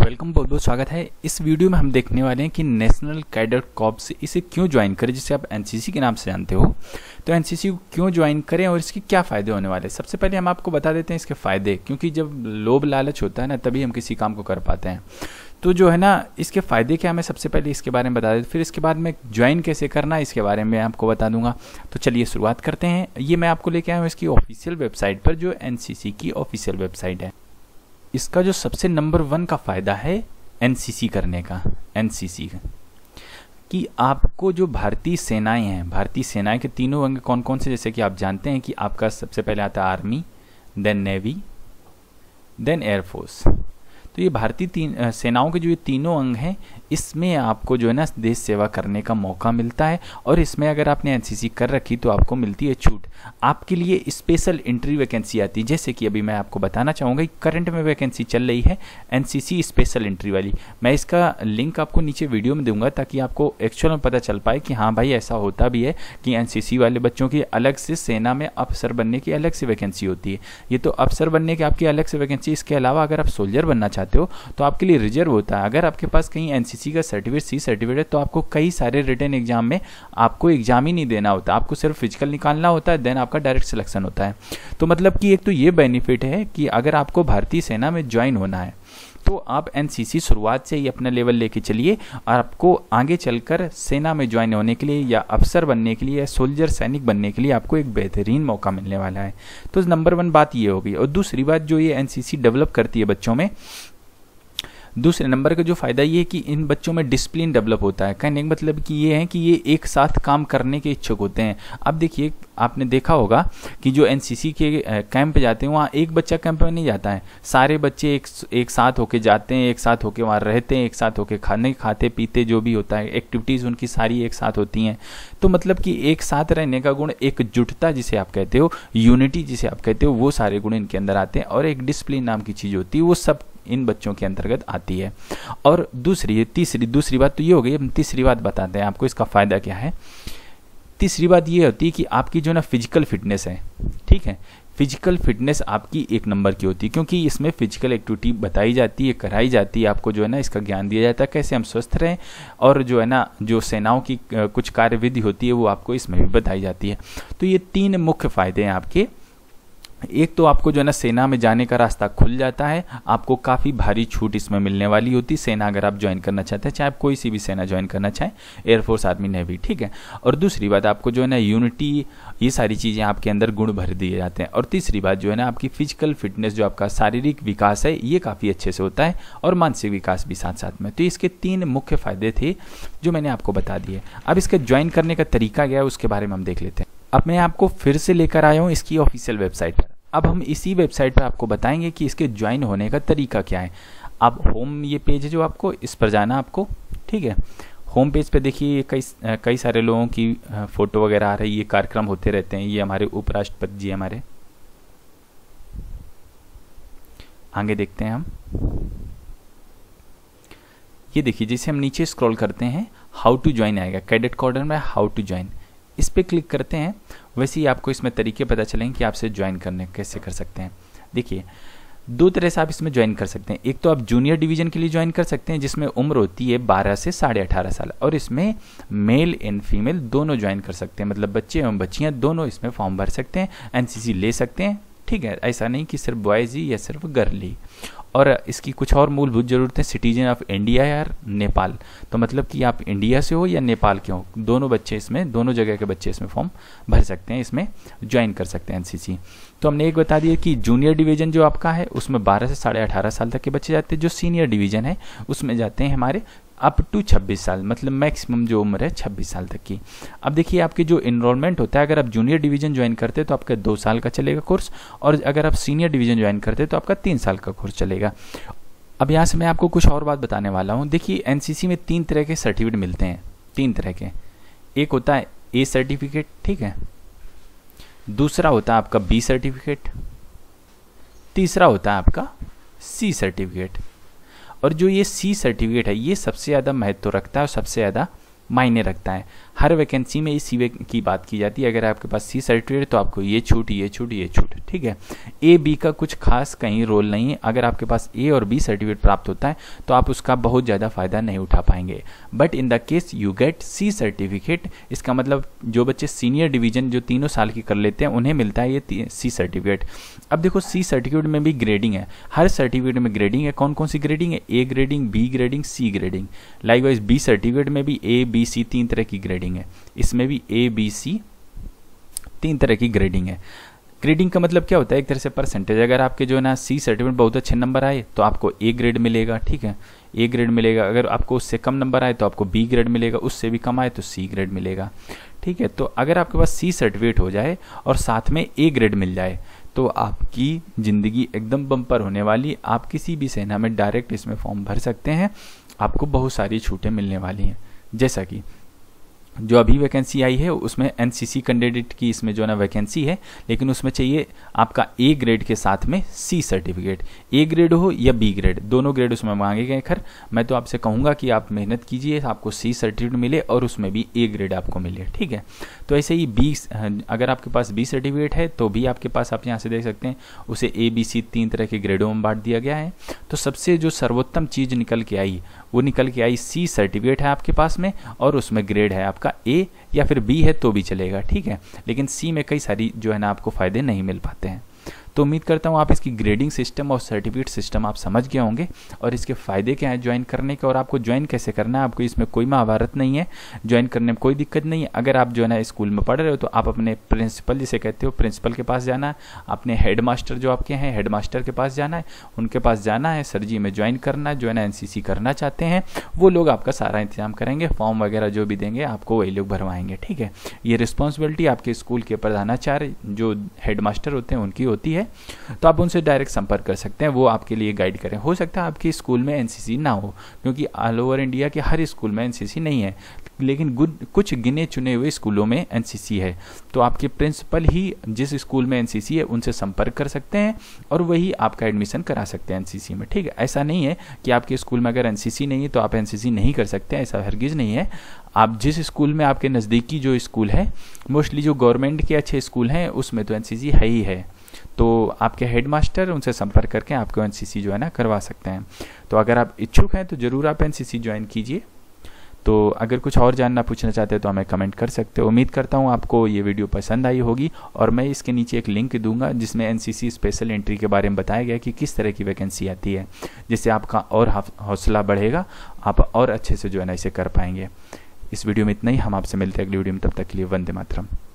welcome बहुत बहुत स्वागत है इस वीडियो में हम देखने वाले हैं कि नेशनल कैडर कॉप्स इसे क्यों ज्वाइन करें जिसे आप एनसीसी के नाम से जानते हो तो एनसीसी क्यों ज्वाइन करें और इसके क्या फ़ायदे होने वाले सबसे पहले हम आपको बता देते हैं इसके फ़ायदे क्योंकि जब लोभ लालच होता है ना तभी हम किसी काम को कर पाते हैं तो जो है ना इसके फ़ायदे क्या हमें सबसे पहले इसके बारे में बता देते फिर इसके बाद में ज्वाइन कैसे करना इसके बारे में आपको बता दूंगा तो चलिए शुरुआत करते हैं ये मैं आपको लेके आया हूँ इसकी ऑफिशियल वेबसाइट पर जो एन की ऑफिशियल वेबसाइट है इसका जो सबसे नंबर वन का फ़ायदा है एनसीसी करने का एनसीसी का कि आपको जो भारतीय सेनाएं हैं भारतीय सेनाएं के तीनों अंग कौन कौन से जैसे कि आप जानते हैं कि आपका सबसे पहले आता है army then navy then air force तो ये भारतीय तीन सेनाओं के जो ये तीनों अंग हैं इसमें आपको जो है ना देश सेवा करने का मौका मिलता है और इसमें अगर आपने एनसीसी कर रखी तो आपको मिलती है छूट आपके लिए स्पेशल इंट्री वैकेंसी आती है जैसे कि अभी मैं आपको बताना चाहूँगा करंट में वैकेंसी चल रही है एनसीसी स्पेशल इंट्री वाली मैं इसका लिंक आपको नीचे वीडियो में दूंगा ताकि आपको एक्चुअल में पता चल पाए कि हाँ भाई ऐसा होता भी है कि एनसीसी वाले बच्चों की अलग से सेना में अफसर बनने की अलग से वैकेंसी होती है ये तो अफसर बनने की आपकी अलग से वैकेंसी इसके अलावा अगर आप सोल्जर बनना चाहते हो तो आपके लिए रिजर्व होता है अगर आपके पास कहीं एनसीसी किसी का सर्टिफिकेट सी सर्टिफिकेट है तो आपको कई सारे रिटर्न एग्जाम में आपको एग्जाम ही नहीं देना होता आपको सिर्फ फिजिकल निकालना होता है देन आपका डायरेक्ट सिलेक्शन होता है तो मतलब कि एक तो ये बेनिफिट है कि अगर आपको भारतीय सेना में ज्वाइन होना है तो आप एन शुरुआत से ही अपना लेवल लेके चलिए और आपको आगे चलकर सेना में ज्वाइन होने के लिए या अफसर बनने के लिए या सोल्जर सैनिक बनने के लिए आपको एक बेहतरीन मौका मिलने वाला है तो नंबर वन बात ये होगी और दूसरी बात जो ये एन डेवलप करती है बच्चों में दूसरे नंबर का जो फ़ायदा ये है कि इन बच्चों में डिसिप्लिन डेवलप होता है कहने का मतलब कि ये है कि ये एक साथ काम करने के इच्छुक होते हैं अब देखिए आपने देखा होगा कि जो एन के कैंप जाते हैं वहाँ एक बच्चा कैंप में नहीं जाता है सारे बच्चे एक एक साथ होके जाते हैं एक साथ होके वहाँ रहते हैं एक साथ होके खाने खाते पीते जो भी होता है एक्टिविटीज़ उनकी सारी एक साथ होती हैं तो मतलब कि एक साथ रहने का गुण एकजुटता जिसे आप कहते हो यूनिटी जिसे आप कहते हो वो सारे गुण इनके अंदर आते हैं और एक डिसिप्लिन नाम की चीज़ होती है वो सब इन बच्चों के अंतर्गत आती है और दूसरी तीसरी दूसरी बात तो ये हो गई तीसरी बात बताते हैं आपको इसका फ़ायदा क्या है तीसरी बात ये होती है कि आपकी जो ना फिजिकल फिटनेस है ठीक है फिजिकल फिटनेस आपकी एक नंबर की होती है क्योंकि इसमें फिजिकल एक्टिविटी बताई जाती है कराई जाती है आपको जो है ना इसका ज्ञान दिया जाता है कैसे हम स्वस्थ रहें और जो है ना जो सेनाओं की कुछ कार्यविधि होती है वो आपको इसमें भी बताई जाती है तो ये तीन मुख्य फायदे हैं आपके एक तो आपको जो है ना सेना में जाने का रास्ता खुल जाता है आपको काफ़ी भारी छूट इसमें मिलने वाली होती है सेना अगर आप ज्वाइन करना चाहते हैं चाहे आप कोई सी भी सेना ज्वाइन करना चाहें एयरफोर्स आर्मी नेवी ठीक है और दूसरी बात आपको जो है ना यूनिटी ये सारी चीज़ें आपके अंदर गुण भर दिए जाते हैं और तीसरी बात जो है ना आपकी फिजिकल फिटनेस जो आपका शारीरिक विकास है ये काफ़ी अच्छे से होता है और मानसिक विकास भी साथ साथ में तो इसके तीन मुख्य फायदे थे जो मैंने आपको बता दिए अब इसके ज्वाइन करने का तरीका क्या है उसके बारे में हम देख लेते हैं अब मैं आपको फिर से लेकर आया हूँ इसकी ऑफिशियल वेबसाइट पर अब हम इसी वेबसाइट पर आपको बताएंगे कि इसके ज्वाइन होने का तरीका क्या है अब होम ये पेज है जो आपको इस पर जाना आपको ठीक है होम पेज पे देखिए कई कई सारे लोगों की फ़ोटो वगैरह आ रही है ये कार्यक्रम होते रहते हैं ये हमारे उपराष्ट्रपति जी हमारे आगे देखते हैं हम ये देखिए जैसे हम नीचे स्क्रॉल करते हैं हाउ टू ज्वाइन आएगा कैडेट कॉर्डर में हाउ टू ज्वाइन इस पर क्लिक करते हैं वैसे ही आपको इसमें तरीके पता चलेंगे कि आपसे ज्वाइन करने कैसे कर सकते हैं देखिए दो तरह से आप इसमें ज्वाइन कर सकते हैं एक तो आप जूनियर डिवीजन के लिए ज्वाइन कर सकते हैं जिसमें उम्र होती है 12 से साढ़े अठारह साल और इसमें मेल एंड फीमेल दोनों ज्वाइन कर सकते हैं मतलब बच्चे एवं बच्चियां दोनों इसमें फॉर्म भर सकते हैं एनसीसी ले सकते हैं ठीक है ऐसा नहीं कि सिर्फ बॉयज़ ही या सिर्फ गर्ल ही और इसकी कुछ और मूलभूत ज़रूरतें सिटीजन ऑफ इंडिया या नेपाल तो मतलब कि आप इंडिया से हो या नेपाल के हो दोनों बच्चे इसमें दोनों जगह के बच्चे इसमें फॉर्म भर सकते हैं इसमें ज्वाइन कर सकते हैं एनसीसी तो हमने एक बता दिया कि जूनियर डिवीजन जो आपका है उसमें 12 से साढ़े अठारह साल तक के बच्चे जाते हैं जो सीनियर डिवीजन है उसमें जाते हैं हमारे अप टू 26 साल मतलब मैक्सिमम जो उम्र है 26 साल तक की अब देखिए आपके जो इनरोलमेंट होता है अगर आप जूनियर डिवीजन ज्वाइन करते तो आपका दो साल का चलेगा कोर्स और अगर आप सीनियर डिवीजन ज्वाइन करते हैं तो आपका तीन साल का कोर्स चलेगा अब यहाँ से मैं आपको कुछ और बात बताने वाला हूँ देखिए एन में तीन तरह के सर्टिफिकेट मिलते हैं तीन तरह के एक होता है ए सर्टिफिकेट ठीक है दूसरा होता है आपका बी सर्टिफिकेट तीसरा होता है आपका सी सर्टिफिकेट और जो ये सी सर्टिफिकेट है ये सबसे ज़्यादा महत्व रखता है और सबसे ज़्यादा मायने रखता है हर वैकेंसी में इसी की बात की जाती है अगर आपके पास सी सर्टिफिकेट तो आपको ये छूट ये छूट ये छूट ठीक है ए बी का कुछ खास कहीं रोल नहीं है अगर आपके पास ए और बी सर्टिफिकेट प्राप्त होता है तो आप उसका बहुत ज़्यादा फ़ायदा नहीं उठा पाएंगे but in the case you get C certificate इसका मतलब जो बच्चे सीनियर डिवीजन जो तीनों साल की कर लेते हैं उन्हें मिलता है ये सी सर्टिफिकेट अब देखो सी सर्टिफिकेट में भी ग्रेडिंग है हर सर्टिफिकेट में ग्रेडिंग है कौन कौन सी ग्रेडिंग है A grading B grading C grading likewise B certificate में भी ए बी बी सी तीन तरह की ग्रेडिंग है इसमें भी ए बी सी तीन तरह की ग्रेडिंग है ग्रेडिंग का मतलब क्या होता है एक तरह से परसेंटेज अगर आपके जो है ना सी सर्टिफिकेट बहुत अच्छे नंबर आए तो आपको ए ग्रेड मिलेगा ठीक है ए ग्रेड मिलेगा अगर आपको उससे कम नंबर आए तो आपको बी ग्रेड मिलेगा उससे भी कम आए तो सी ग्रेड मिलेगा ठीक है तो अगर आपके पास सी सर्टिफिकेट हो जाए और साथ में ए ग्रेड मिल जाए तो आपकी ज़िंदगी एकदम बम्पर होने वाली आप किसी भी सेना में डायरेक्ट इसमें फॉर्म भर सकते हैं आपको बहुत सारी छूटें मिलने वाली हैं जैसा कि जो अभी वैकेंसी आई है उसमें एन कैंडिडेट की इसमें जो है ना वैकेंसी है लेकिन उसमें चाहिए आपका ए ग्रेड के साथ में सी सर्टिफिकेट ए ग्रेड हो या बी ग्रेड दोनों ग्रेड उसमें मांगे गए खैर मैं तो आपसे कहूँगा कि आप मेहनत कीजिए आपको सी सर्टिफिकेट मिले और उसमें भी ए ग्रेड आपको मिले ठीक है तो ऐसे ही बी अगर आपके पास बी सर्टिफिकेट है तो भी आपके पास आप यहाँ से देख सकते हैं उसे ए बी सी तीन तरह के ग्रेडों में बांट दिया गया है तो सबसे जो सर्वोत्तम चीज़ निकल के आई वो निकल के आई सी सर्टिफिकेट है आपके पास में और उसमें ग्रेड है आपका आपका ए या फिर बी है तो भी चलेगा ठीक है लेकिन सी में कई सारी जो है ना आपको फ़ायदे नहीं मिल पाते हैं तो उम्मीद करता हूँ आप इसकी ग्रेडिंग सिस्टम और सर्टिफिकेट सिस्टम आप समझ गए होंगे और इसके फ़ायदे क्या हैं ज्वाइन करने के और आपको ज्वाइन कैसे करना है आपको इसमें कोई महाभारत नहीं है ज्वाइन करने में कोई दिक्कत नहीं है अगर आप जो है ना स्कूल में पढ़ रहे हो तो आप अपने प्रिंसिपल जिसे कहते हो प्रिंसिपल के पास जाना है अपने हेड मास्टर जो आपके हैं हेड मास्टर के पास जाना है उनके पास जाना है सर जी में ज्वाइन करना है जो है ना एन करना चाहते हैं वो लोग आपका सारा इंतजाम करेंगे फॉर्म वगैरह जो भी देंगे आपको वही लोग भरवाएंगे ठीक है ये रिस्पॉन्सिबिलिटी आपके स्कूल के प्रधानाचार्य जो हेड मास्टर होते हैं उनकी होती है तो आप उनसे डायरेक्ट संपर्क कर सकते हैं वो आपके लिए गाइड करें हो सकता है आपके स्कूल में एनसीसी ना हो क्योंकि ऑल ओवर इंडिया के हर स्कूल में एनसीसी नहीं है लेकिन कुछ गिने चुने हुए स्कूलों में एनसीसी है तो आपके प्रिंसिपल ही जिस स्कूल में एनसीसी है उनसे संपर्क कर सकते हैं और वही आपका एडमिशन करा सकते हैं एनसीसी में ठीक है ऐसा नहीं है कि आपके स्कूल में अगर एनसीसी नहीं है तो आप एनसीसी नहीं कर सकते ऐसा हरगिज़ नहीं है आप जिस स्कूल में आपके नज़दीकी जो स्कूल है मोस्टली जो गवर्नमेंट के अच्छे स्कूल हैं उसमें तो एनसीसी है ही है तो आपके हेडमास्टर उनसे संपर्क करके आपको एन जो है ना करवा सकते हैं तो अगर आप इच्छुक हैं तो ज़रूर आप एन ज्वाइन कीजिए तो अगर कुछ और जानना पूछना चाहते हैं तो हमें कमेंट कर सकते हो उम्मीद करता हूँ आपको ये वीडियो पसंद आई होगी और मैं इसके नीचे एक लिंक दूंगा जिसमें एनसीसी स्पेशल एंट्री के बारे में बताया गया कि किस तरह की वैकेंसी आती है जिससे आपका और हौसला बढ़ेगा आप और अच्छे से जो है ना इसे कर पाएंगे इस वीडियो में इतना ही हम आपसे मिलते हैं अगली वीडियो में तब तक के लिए वंदे मातरम